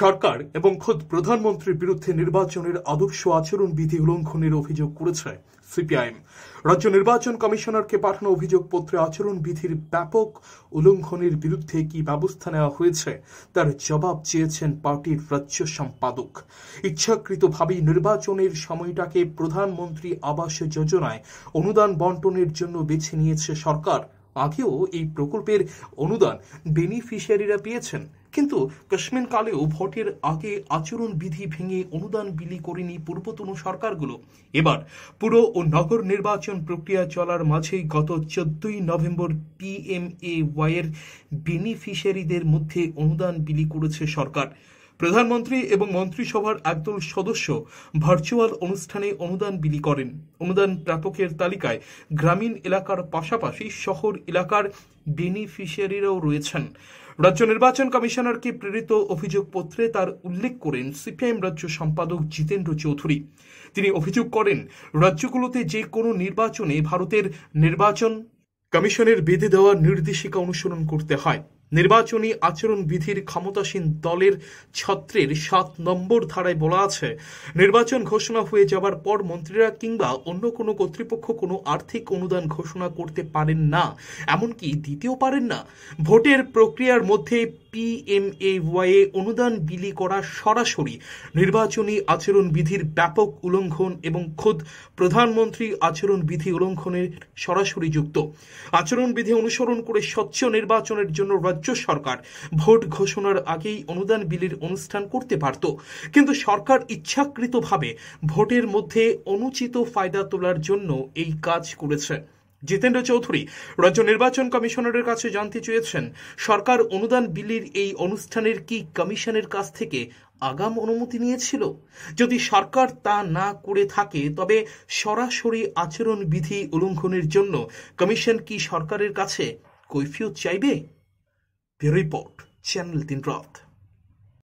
সরকার এবং খোদ প্রধানমন্ত্রীর বিরুদ্ধে নির্বাচনের আদর্শ আচরণ বিধি উল্লঙ্ঘনের অভিযোগ করেছে সিপিআইএম রাজ্য নির্বাচন কমিশনারকে পাঠানো অভিযোগ পত্রে আচরণ বিধির ব্যাপক উল্লঙ্ঘনের বিরুদ্ধে কি ব্যবস্থা নেওয়া হয়েছে তার জবাব চেয়েছেন পার্টির রাজ্য সম্পাদক ইচ্ছাকৃতভাবেই নির্বাচনের সময়টাকে প্রধানমন্ত্রী আবাস যোজনায় অনুদান বন্টনের জন্য বেছে নিয়েছে সরকার আগেও এই প্রকল্পের অনুদান বেনিফিশিয়ারিরা পেয়েছেন কিন্তু কালেও ভোটের আগে আচরণবিধি ভেঙে অনুদান বিলি করেনি পূর্বতন সরকারগুলো এবার পুর ও নগর নির্বাচন প্রক্রিয়া চলার মাঝেই গত চোদ্দই নভেম্বর পিএমএ এর বেনিফিশিয়ারিদের মধ্যে অনুদান বিলি করেছে সরকার প্রধানমন্ত্রী এবং মন্ত্রিসভার একদল সদস্য ভার্চুয়াল অনুষ্ঠানে অনুদান বিলি করেন অনুদান প্রাপকের তালিকায় গ্রামীণ এলাকার পাশাপাশি শহর এলাকার বেনিফিশিয়ারিরাও রয়েছেন রাজ্য নির্বাচন কমিশনারকে প্রেরিত অভিযোগপত্রে তার উল্লেখ করেন সিপিআইএম রাজ্য সম্পাদক জিতেন্দ্র চৌধুরী তিনি অভিযোগ করেন রাজ্যগুলোতে যে কোনো নির্বাচনে ভারতের নির্বাচন কমিশনের বেঁধে দেওয়া নির্দেশিকা অনুসরণ করতে হয় নির্বাচনী আচরণবিধির ক্ষমতাসীন দলের ছত্রের সাত নম্বর ধারায় বলা আছে নির্বাচন ঘোষণা হয়ে যাবার পর মন্ত্রীরা কিংবা অন্য কোনো কর্তৃপক্ষ কোনো আর্থিক অনুদান ঘোষণা করতে পারেন না এমনকি দিতেও পারেন না ভোটের প্রক্রিয়ার মধ্যে পিএমএওয়াই অনুদান বিলি করা সরাসরি নির্বাচনী আচরণবিধির ব্যাপক উল্লঙ্ঘন এবং খোদ প্রধানমন্ত্রী আচরণবিধি উল্লঙ্ঘনের সরাসরি যুক্ত আচরণবিধি অনুসরণ করে স্বচ্ছ নির্বাচনের জন্য রাজ্য সরকার ভোট ঘোষণার আগেই অনুদান বিলির অনুষ্ঠান করতে পারত কিন্তু সরকার ইচ্ছাকৃতভাবে ভোটের মধ্যে অনুচিত ফায়দা তোলার জন্য এই কাজ করেছে জিতেন্দ্র চৌধুরী রাজ্য নির্বাচন কমিশনারের কাছে জানতে চেয়েছেন সরকার অনুদান বিলির এই অনুষ্ঠানের কি কমিশনের কাছ থেকে আগাম অনুমতি নিয়েছিল যদি সরকার তা না করে থাকে তবে সরাসরি আচরণবিধি উল্লঙ্ঘনের জন্য কমিশন কি সরকারের কাছে কৈফিয়ত চাইবে The Report, Channel din Roth.